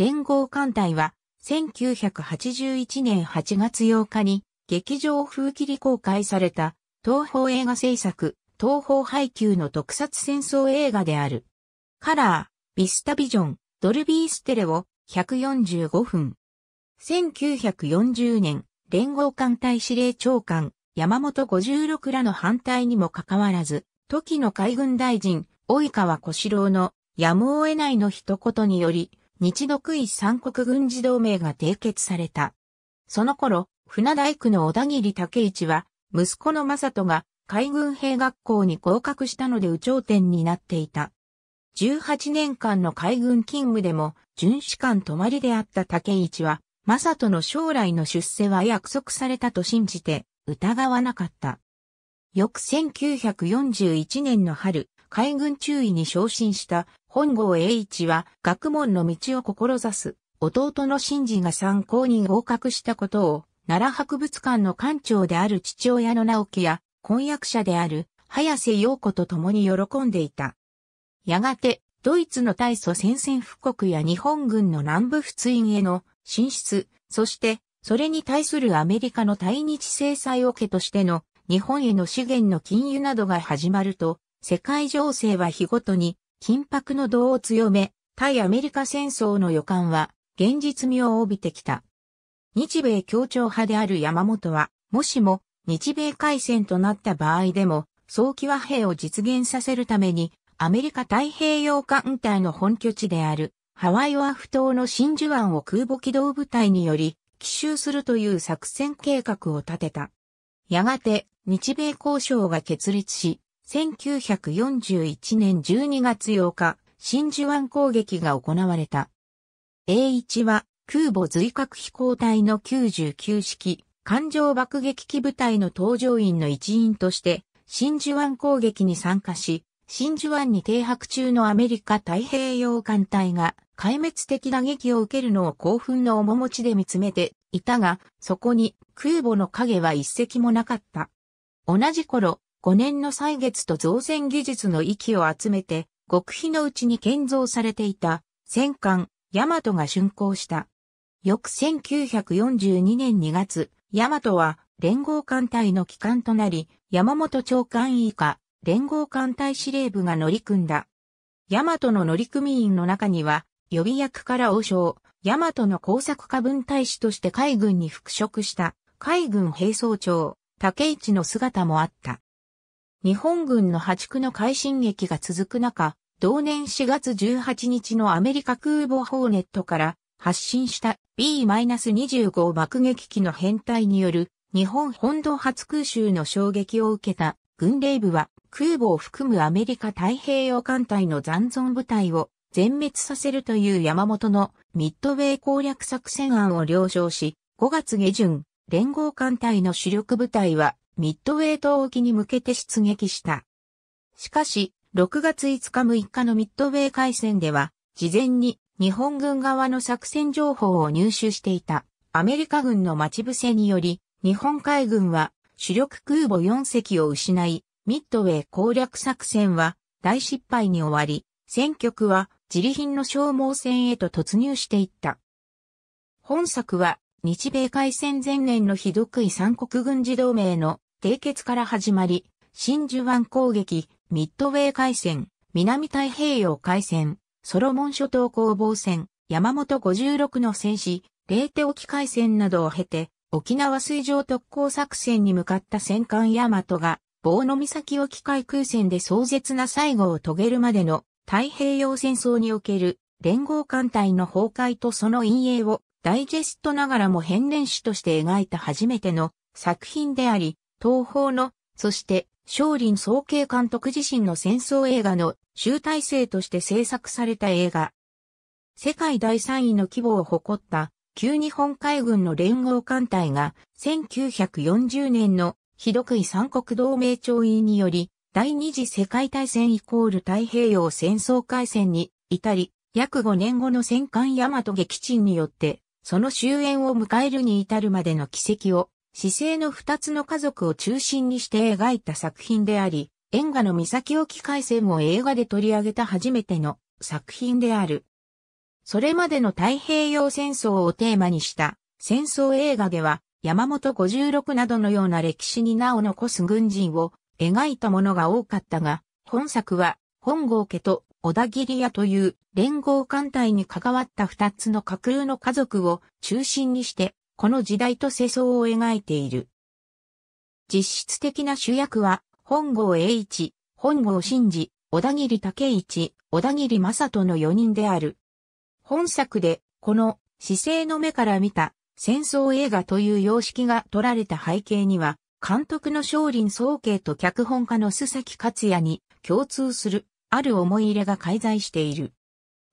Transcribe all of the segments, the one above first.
連合艦隊は、1981年8月8日に、劇場風切り公開された、東方映画制作、東方配給の特撮戦争映画である。カラー、ビスタビジョン、ドルビーステレオ、145分。1940年、連合艦隊司令長官、山本56らの反対にもかかわらず、時の海軍大臣、及川小四郎のやむを得ないの一言により、日独伊三国軍事同盟が締結された。その頃、船大工の小田切武一は、息子の正人が海軍兵学校に合格したので有頂天になっていた。18年間の海軍勤務でも、巡視官泊まりであった武一は、正人の将来の出世は約束されたと信じて、疑わなかった。翌1941年の春、海軍中尉に昇進した本郷栄一は学問の道を志す弟の真治が参考に合格したことを奈良博物館の館長である父親の直樹や婚約者である早瀬陽子と共に喜んでいた。やがてドイツの大祖宣戦布告や日本軍の南部仏印への進出、そしてそれに対するアメリカの対日制裁を受けとしての日本への資源の禁輸などが始まると、世界情勢は日ごとに緊迫の度を強め、対アメリカ戦争の予感は現実味を帯びてきた。日米協調派である山本は、もしも日米海戦となった場合でも、早期和平を実現させるために、アメリカ太平洋艦隊の本拠地である、ハワイオアフ島の真珠湾を空母機動部隊により、奇襲するという作戦計画を立てた。やがて、日米交渉が決裂し、1941年12月8日、真珠湾攻撃が行われた。A1 は空母随格飛行隊の99式艦上爆撃機部隊の搭乗員の一員として真珠湾攻撃に参加し、真珠湾に停泊中のアメリカ太平洋艦隊が壊滅的打撃を受けるのを興奮の面持ちで見つめていたが、そこに空母の影は一隻もなかった。同じ頃、5年の歳月と造船技術の域を集めて、極秘のうちに建造されていた戦艦、ヤマトが竣工した。翌1942年2月、ヤマトは連合艦隊の機関となり、山本長官以下、連合艦隊司令部が乗り組んだ。ヤマトの乗組員の中には、予備役から王将、ヤマトの工作家分隊士として海軍に復職した、海軍兵装長、竹市の姿もあった。日本軍の破竹の快進撃が続く中、同年4月18日のアメリカ空母ホーネットから発進した B-25 爆撃機の編隊による日本本土初空襲の衝撃を受けた軍令部は空母を含むアメリカ太平洋艦隊の残存部隊を全滅させるという山本のミッドウェイ攻略作戦案を了承し、5月下旬、連合艦隊の主力部隊はミッドウェー島沖に向けて出撃した。しかし、6月5日6日のミッドウェー海戦では、事前に日本軍側の作戦情報を入手していたアメリカ軍の待ち伏せにより、日本海軍は主力空母4隻を失い、ミッドウェー攻略作戦は大失敗に終わり、戦局は自利品の消耗戦へと突入していった。本作は日米海戦前年のひどくい三国軍事同盟の締結から始まり、真珠湾攻撃、ミッドウェー海戦、南太平洋海戦、ソロモン諸島攻防戦、山本56の戦士、レーテ沖海戦などを経て、沖縄水上特攻作戦に向かった戦艦ヤマトが、棒の岬沖海空戦で壮絶な最後を遂げるまでの太平洋戦争における連合艦隊の崩壊とその陰影をダイジェストながらも変電史として描いた初めての作品であり、東方の、そして、少林総慶監督自身の戦争映画の集大成として制作された映画。世界第3位の規模を誇った旧日本海軍の連合艦隊が1940年のひどくい三国同盟調印により第二次世界大戦イコール太平洋戦争海戦に至り約5年後の戦艦大和撃沈によってその終焉を迎えるに至るまでの軌跡を姿勢の二つの家族を中心にして描いた作品であり、縁画の三崎沖海戦を映画で取り上げた初めての作品である。それまでの太平洋戦争をテーマにした戦争映画では山本56などのような歴史に名を残す軍人を描いたものが多かったが、本作は本郷家と小田切屋という連合艦隊に関わった二つの架空の家族を中心にしてこの時代と世相を描いている。実質的な主役は、本郷栄一、本郷真二、小田切武一、小田切正人の4人である。本作で、この、姿勢の目から見た、戦争映画という様式が取られた背景には、監督の少林総慶と脚本家の須崎克也に共通する、ある思い入れが介在している。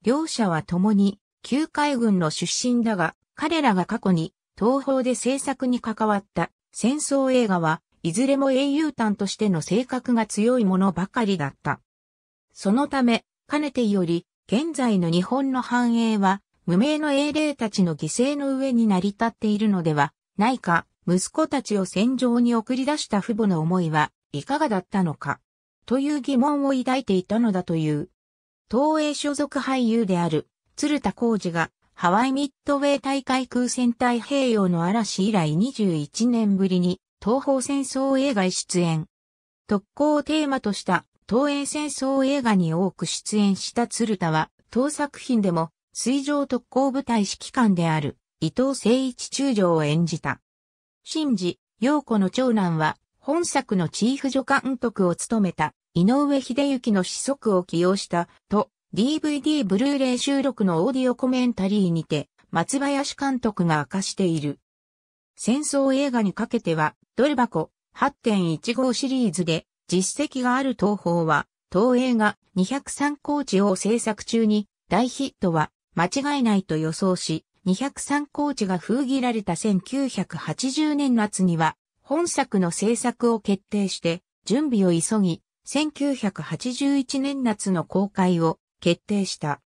両者は共に、旧海軍の出身だが、彼らが過去に東方で制作に関わった戦争映画はいずれも英雄譚としての性格が強いものばかりだった。そのため、かねてより、現在の日本の繁栄は、無名の英霊たちの犠牲の上に成り立っているのではないか、息子たちを戦場に送り出した父母の思いはいかがだったのか、という疑問を抱いていたのだという。東映所属俳優である、鶴田浩二がハワイミッドウェー大会空戦太平洋の嵐以来21年ぶりに東方戦争映画へ出演。特攻をテーマとした東映戦争映画に多く出演した鶴田は、当作品でも水上特攻部隊指揮官である伊藤誠一中将を演じた。新次、陽子の長男は本作のチーフ助監督を務めた井上秀幸の子息を起用したと DVD ブルーレイ収録のオーディオコメンタリーにて、松林監督が明かしている。戦争映画にかけては、ドル箱8.15シリーズで、実績がある東宝は、東映が203コーチを制作中に、大ヒットは間違いないと予想し、203コーチが封切られた1980年夏には、本作の制作を決定して、準備を急ぎ、1981年夏の公開を決定した。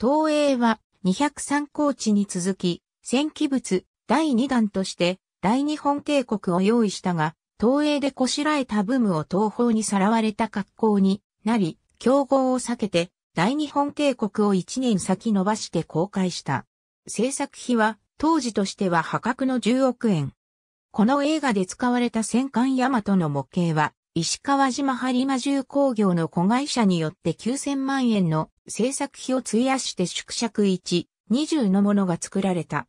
東映は203高地に続き、戦記物第2弾として大日本帝国を用意したが、東映でこしらえたブームを東方にさらわれた格好になり、競合を避けて大日本帝国を1年先延ばして公開した。制作費は当時としては破格の10億円。この映画で使われた戦艦ヤマトの模型は石川島播磨重工業の子会社によって9000万円の製作費を費やして縮尺1、20のものが作られた。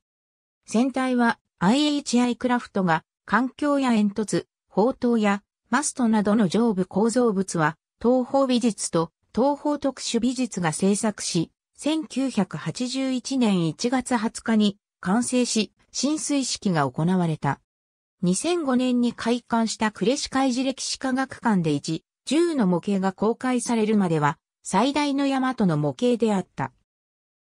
船体は IHI クラフトが環境や煙突、砲塔やマストなどの上部構造物は東方美術と東方特殊美術が製作し、1981年1月20日に完成し、浸水式が行われた。2005年に開館した呉市海事歴史科学館で1、10の模型が公開されるまでは、最大の大和の模型であった。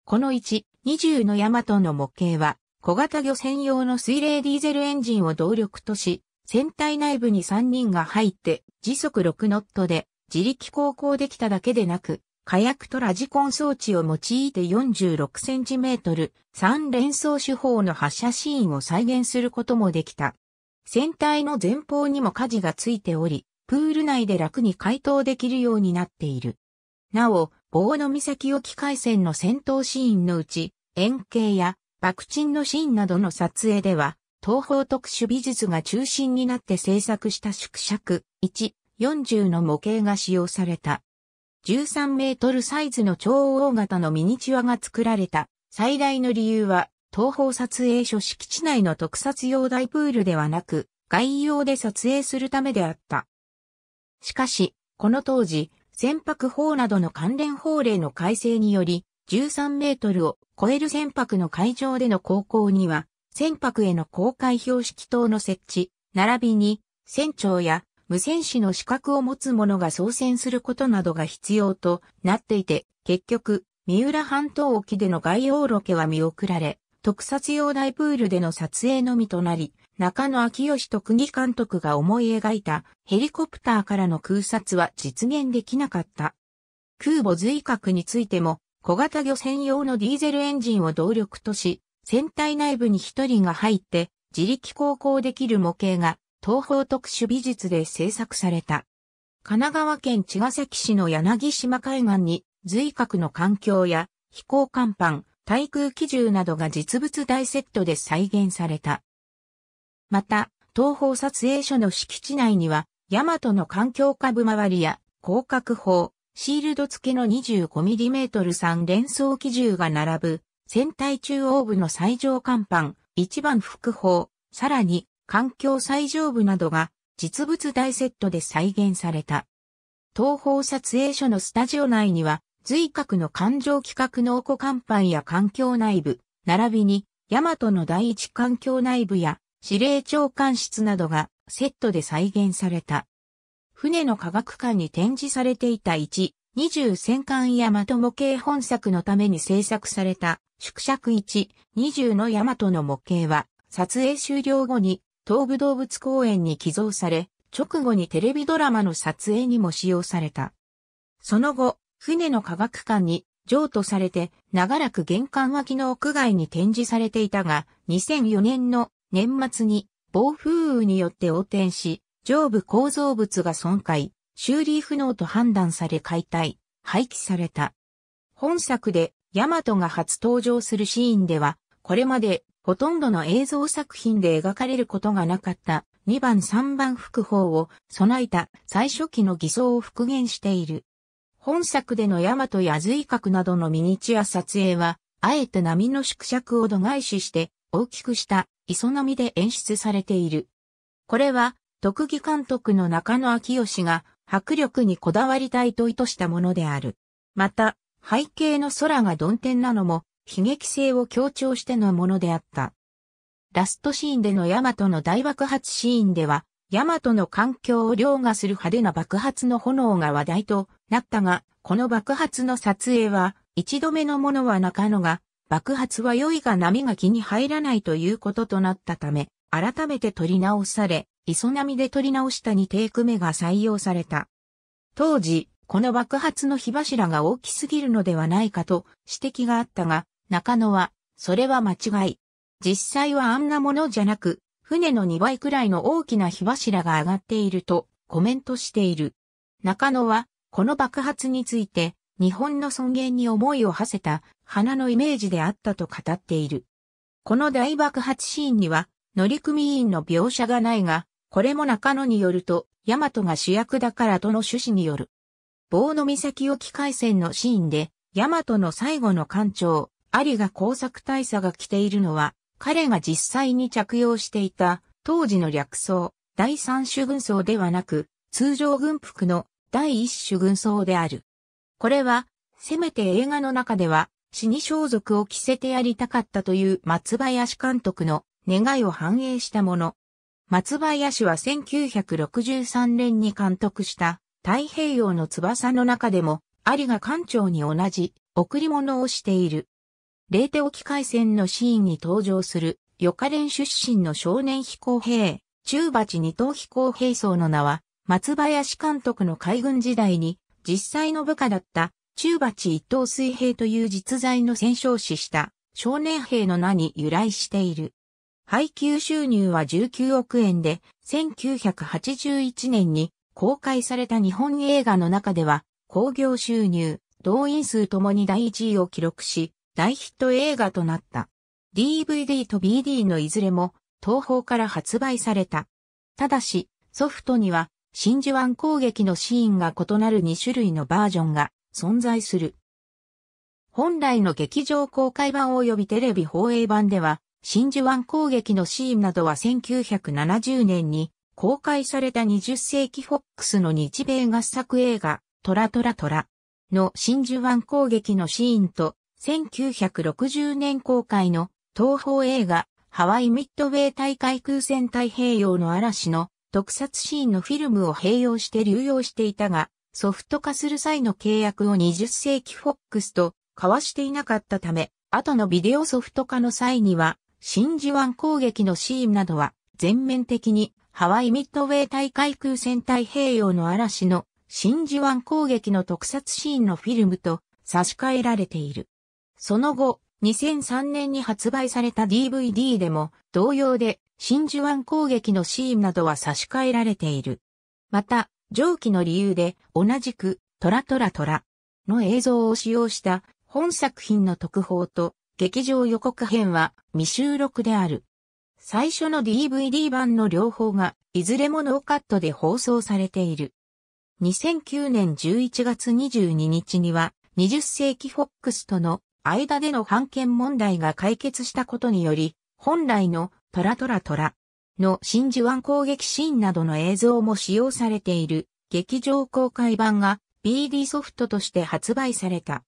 この1、20の大和の模型は、小型漁船用の水冷ディーゼルエンジンを動力とし、船体内部に3人が入って、時速6ノットで、自力航行できただけでなく、火薬とラジコン装置を用いて4 6トル、三連装手法の発射シーンを再現することもできた。船体の前方にも舵がついており、プール内で楽に解凍できるようになっている。なお、棒の岬沖海戦の戦闘シーンのうち、円形や爆沈のシーンなどの撮影では、東方特殊美術が中心になって制作した縮尺1、40の模型が使用された。13メートルサイズの超大型のミニチュアが作られた。最大の理由は、東方撮影所敷地内の特撮用大プールではなく、外洋で撮影するためであった。しかし、この当時、船舶法などの関連法令の改正により、13メートルを超える船舶の海上での航行には、船舶への公開標識等の設置、並びに、船長や無線士の資格を持つ者が操船することなどが必要となっていて、結局、三浦半島沖での外洋ロケは見送られ、特撮用大プールでの撮影のみとなり、中野昭義特技監督が思い描いたヘリコプターからの空撮は実現できなかった。空母随格についても、小型漁船用のディーゼルエンジンを動力とし、船体内部に一人が入って自力航行できる模型が東方特殊美術で制作された。神奈川県茅ヶ崎市の柳島海岸に随格の環境や飛行甲板、対空機銃などが実物大セットで再現された。また、東方撮影所の敷地内には、ヤマトの環境下部周りや、広角砲、シールド付けの 25mm3 連装機銃が並ぶ、船体中央部の最上甲板、一番副砲、さらに、環境最上部などが、実物大セットで再現された。東方撮影所のスタジオ内には、随格の環状規格濃厚乾板や環境内部、並びに、大和の第一環境内部や、司令長官室などがセットで再現された。船の科学館に展示されていた1、20戦艦大和模型本作のために制作された、縮尺1、20の大和の模型は、撮影終了後に、東武動物公園に寄贈され、直後にテレビドラマの撮影にも使用された。その後、船の科学館に譲渡されて、長らく玄関脇の屋外に展示されていたが、2004年の年末に暴風雨によって横転し、上部構造物が損壊、修理不能と判断され解体、廃棄された。本作で、ヤマトが初登場するシーンでは、これまでほとんどの映像作品で描かれることがなかった2番3番複法を備えた最初期の偽装を復元している。本作でのヤマトや随格などのミニチュア撮影は、あえて波の縮尺を度外視して大きくした磯波で演出されている。これは、特技監督の中野明義が迫力にこだわりたいと意図したものである。また、背景の空が曇天なのも、悲劇性を強調してのものであった。ラストシーンでのヤマトの大爆発シーンでは、ヤマトの環境を凌駕する派手な爆発の炎が話題となったが、この爆発の撮影は、一度目のものは中野が、爆発は良いが波が気に入らないということとなったため、改めて撮り直され、磯波で撮り直した2テイク目が採用された。当時、この爆発の火柱が大きすぎるのではないかと指摘があったが、中野は、それは間違い。実際はあんなものじゃなく、船の2倍くらいの大きな火柱が上がっているとコメントしている。中野はこの爆発について、日本の尊厳に思いを馳せた花のイメージであったと語っている。この大爆発シーンには、乗組員の描写がないが、これも中野によると、ヤマトが主役だからとの趣旨による。棒の岬沖海戦のシーンで、ヤマトの最後の艦長、アリが工作大佐が着ているのは、彼が実際に着用していた、当時の略装、第三種軍装ではなく、通常軍服の第一種軍曹である。これは、せめて映画の中では、死に装束を着せてやりたかったという松林監督の願いを反映したもの。松林は1963年に監督した太平洋の翼の中でも、アリが艦長に同じ贈り物をしている。レーテ沖海戦のシーンに登場する、予科連出身の少年飛行兵、中鉢二等飛行兵装の名は、松林監督の海軍時代に実際の部下だった中鉢一等水兵という実在の戦勝死した少年兵の名に由来している。配給収入は19億円で、1981年に公開された日本映画の中では、興行収入、動員数ともに第1位を記録し、大ヒット映画となった。DVD と BD のいずれも、東方から発売された。ただし、ソフトには真珠湾攻撃のシーンが異なる2種類のバージョンが存在する。本来の劇場公開版及びテレビ放映版では、真珠湾攻撃のシーンなどは1970年に公開された20世紀フォックスの日米合作映画トラトラトラの真珠湾攻撃のシーンと1960年公開の東方映画ハワイミッドウェイ大海空戦太平洋の嵐の特撮シーンのフィルムを併用して流用していたが、ソフト化する際の契約を20世紀フォックスと交わしていなかったため、後のビデオソフト化の際には、真珠湾攻撃のシーンなどは全面的にハワイミッドウェー大海空戦太平洋の嵐の真珠湾攻撃の特撮シーンのフィルムと差し替えられている。その後、2003年に発売された DVD でも同様で真珠湾攻撃のシーンなどは差し替えられている。また、上記の理由で同じくトラトラトラの映像を使用した本作品の特報と劇場予告編は未収録である。最初の DVD 版の両方がいずれもノーカットで放送されている。2009年11月22日には20世紀フォックスとの間での版権問題が解決したことにより、本来のトラトラトラの真珠湾攻撃シーンなどの映像も使用されている劇場公開版が BD ソフトとして発売された。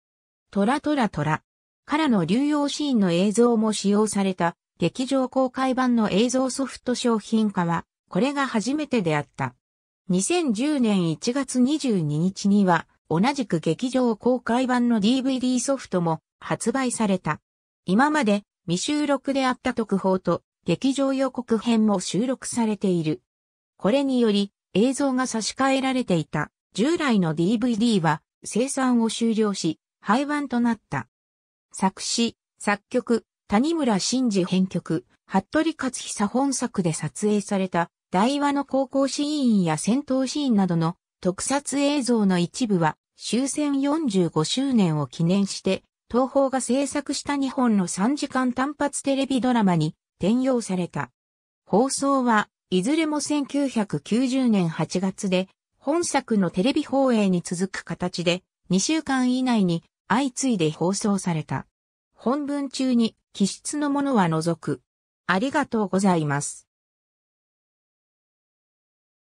トラトラトラからの流用シーンの映像も使用された劇場公開版の映像ソフト商品化はこれが初めてであった。2010年1月22日には同じく劇場公開版の DVD ソフトも発売された。今まで未収録であった特報と劇場予告編も収録されている。これにより映像が差し替えられていた従来の DVD は生産を終了し廃盤となった。作詞、作曲、谷村新司編曲、服部克久本作で撮影された台話の高校シーンや戦闘シーンなどの特撮映像の一部は終戦45周年を記念して東宝が制作した日本の3時間単発テレビドラマに転用された。放送はいずれも1990年8月で、本作のテレビ放映に続く形で、2週間以内に相次いで放送された。本文中に、気質のものは除く。ありがとうございます。